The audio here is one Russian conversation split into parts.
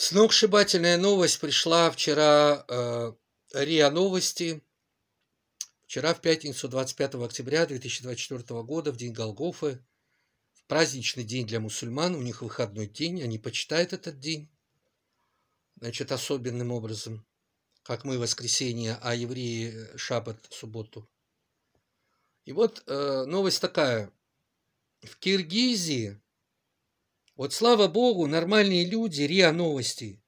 Сногсшибательная новость пришла вчера э, РИА Новости. Вчера в пятницу 25 октября 2024 года, в день Голгофы, в праздничный день для мусульман, у них выходной день, они почитают этот день, значит, особенным образом, как мы воскресенье, а евреи э, шаббат, субботу. И вот э, новость такая. В Киргизии вот слава богу, нормальные люди РИА Новости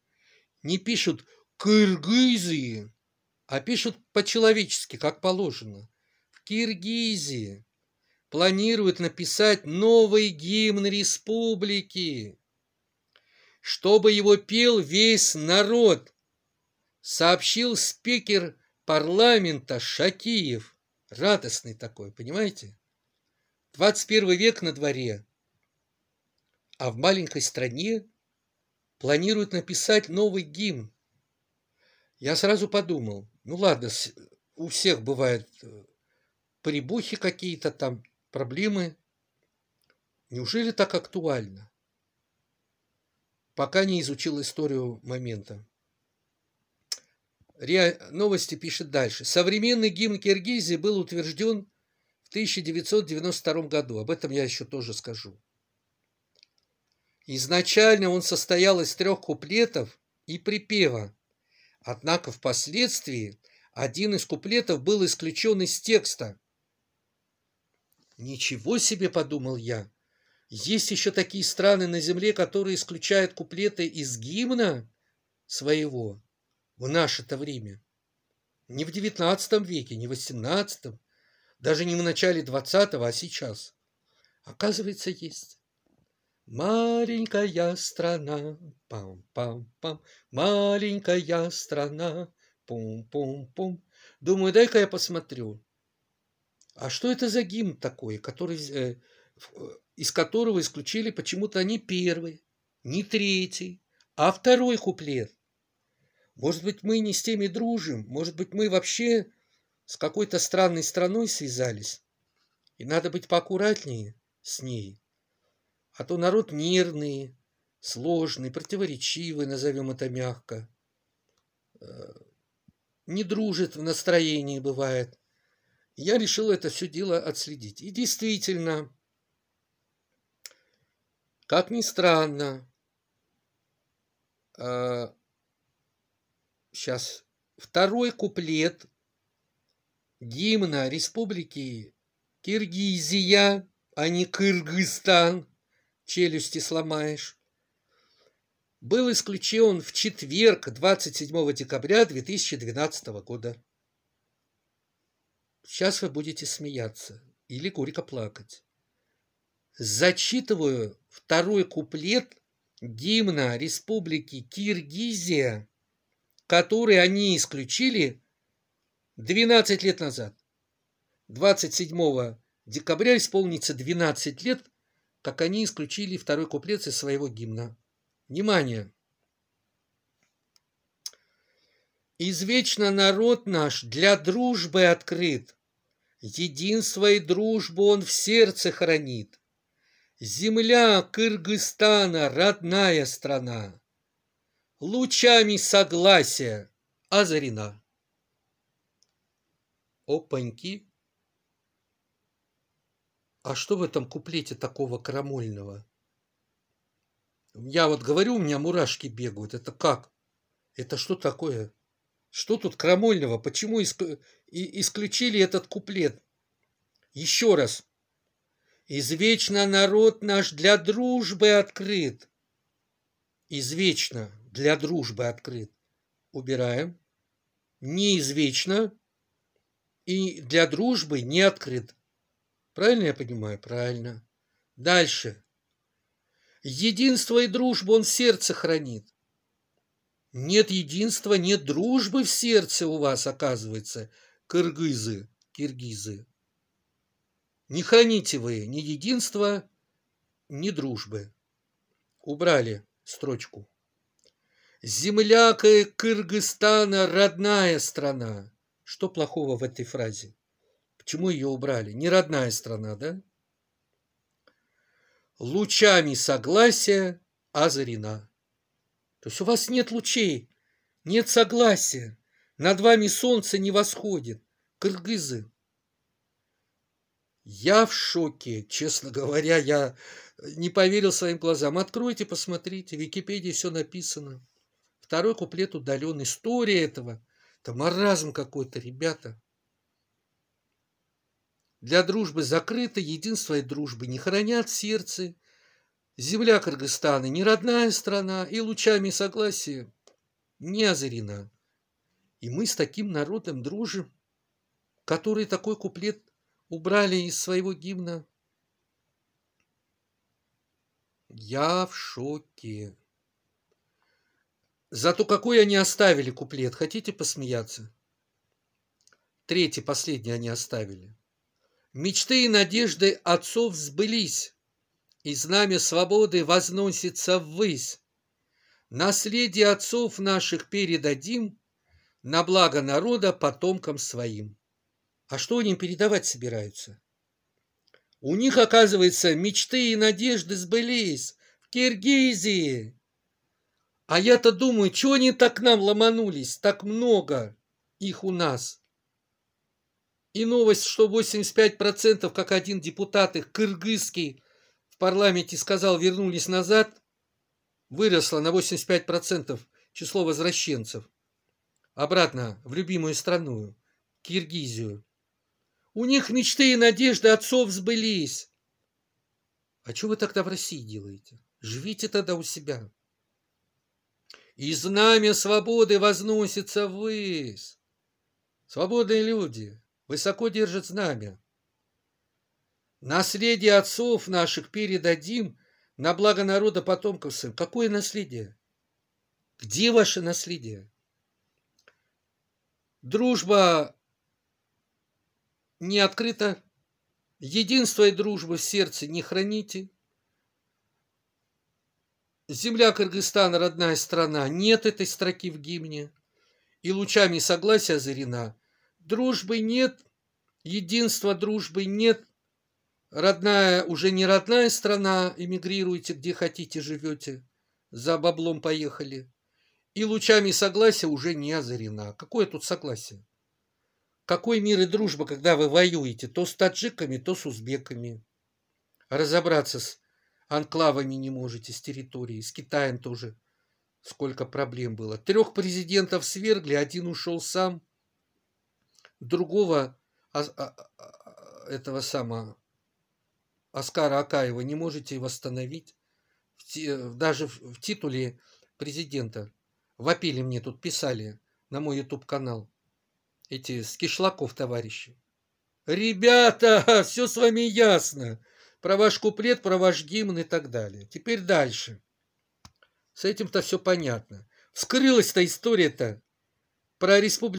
не пишут «Кыргызии», а пишут по-человечески, как положено. В Киргизии планируют написать новый гимн республики, чтобы его пел весь народ, сообщил спикер парламента Шакиев. Радостный такой, понимаете? 21 век на дворе – а в маленькой стране планируют написать новый гимн. Я сразу подумал, ну ладно, у всех бывают э, прибухи какие-то там, проблемы. Неужели так актуально? Пока не изучил историю момента. Ре... Новости пишет дальше. Современный гимн Киргизии был утвержден в 1992 году. Об этом я еще тоже скажу. Изначально он состоял из трех куплетов и припева. Однако впоследствии один из куплетов был исключен из текста. «Ничего себе!» – подумал я. «Есть еще такие страны на земле, которые исключают куплеты из гимна своего в наше-то время. Не в девятнадцатом веке, не в восемнадцатом, даже не в начале двадцатого, а сейчас. Оказывается, есть». Маленькая страна, пам-пам-пам, маленькая страна, пум-пум-пум. Думаю, дай-ка я посмотрю. А что это за гимн такой, который, э, э, из которого исключили почему-то не первый, не третий, а второй куплет? Может быть, мы не с теми дружим, может быть, мы вообще с какой-то странной страной связались, и надо быть поаккуратнее с ней. А то народ нервный, сложный, противоречивый, назовем это мягко. Э, не дружит в настроении, бывает. Я решил это все дело отследить. И действительно, как ни странно, сейчас э, второй куплет гимна Республики Киргизия, а не Кыргызстан, челюсти сломаешь. Был исключен в четверг 27 декабря 2012 года. Сейчас вы будете смеяться или горько плакать. Зачитываю второй куплет гимна Республики Киргизия, который они исключили 12 лет назад. 27 декабря исполнится 12 лет как они исключили второй куплет из своего гимна. Внимание! Извечно народ наш для дружбы открыт, Единство и дружбу он в сердце хранит. Земля Кыргызстана — родная страна, Лучами согласия озарена. Опаньки! А что в этом куплете такого крамольного? Я вот говорю, у меня мурашки бегают. Это как? Это что такое? Что тут крамольного? Почему иск... и исключили этот куплет? Еще раз. Извечно народ наш для дружбы открыт. Извечно для дружбы открыт. Убираем. Неизвечно и для дружбы не открыт. Правильно я понимаю? Правильно. Дальше. Единство и дружбу он в сердце хранит. Нет единства, нет дружбы в сердце у вас, оказывается, кыргызы, киргизы. Не храните вы ни единства, ни дружбы. Убрали строчку. Земляка Кыргызстана – родная страна. Что плохого в этой фразе? Почему ее убрали? Не родная страна, да? Лучами согласия озарена. То есть у вас нет лучей, нет согласия. Над вами солнце не восходит. Кыргызы. Я в шоке, честно говоря, я не поверил своим глазам. Откройте, посмотрите, в Википедии все написано. Второй куплет удален. История этого. Это маразм какой-то, ребята. Для дружбы закрыто, единство и дружбы не хранят сердце. Земля Кыргызстана не родная страна и лучами согласия не озарена. И мы с таким народом дружим, который такой куплет убрали из своего гимна. Я в шоке. Зато какой они оставили куплет, хотите посмеяться? Третий, последний они оставили. Мечты и надежды отцов сбылись, и знамя свободы возносится ввысь. Наследие отцов наших передадим на благо народа потомкам своим. А что они передавать собираются? У них, оказывается, мечты и надежды сбылись в Киргизии. А я-то думаю, чего они так к нам ломанулись, так много их у нас – и новость, что 85% как один депутат их кыргызский в парламенте сказал вернулись назад, выросла на 85% число возвращенцев обратно в любимую страну, Киргизию. У них мечты и надежды отцов сбылись. А что вы тогда в России делаете? Живите тогда у себя. И знамя свободы возносится ввысь. Свободные люди, высоко держит знамя. Наследие отцов наших передадим на благо народа потомков своим. Какое наследие? Где ваше наследие? Дружба не открыта, единство и дружба в сердце не храните. Земля Кыргызстана, родная страна, нет этой строки в гимне. И лучами согласия зарена дружбы нет, единства дружбы нет. Родная, уже не родная страна, эмигрируйте, где хотите, живете. За баблом поехали. И лучами согласия уже не озарена. Какое тут согласие? Какой мир и дружба, когда вы воюете то с таджиками, то с узбеками? Разобраться с анклавами не можете, с территорией, с Китаем тоже. Сколько проблем было. Трех президентов свергли, один ушел сам – другого а, а, этого самого Оскара Акаева не можете восстановить даже в, в титуле президента. Вопили мне тут, писали на мой YouTube-канал эти с кишлаков товарищи. Ребята, все с вами ясно. Про ваш куплет, про ваш гимн и так далее. Теперь дальше. С этим-то все понятно. Вскрылась-то история-то про республику.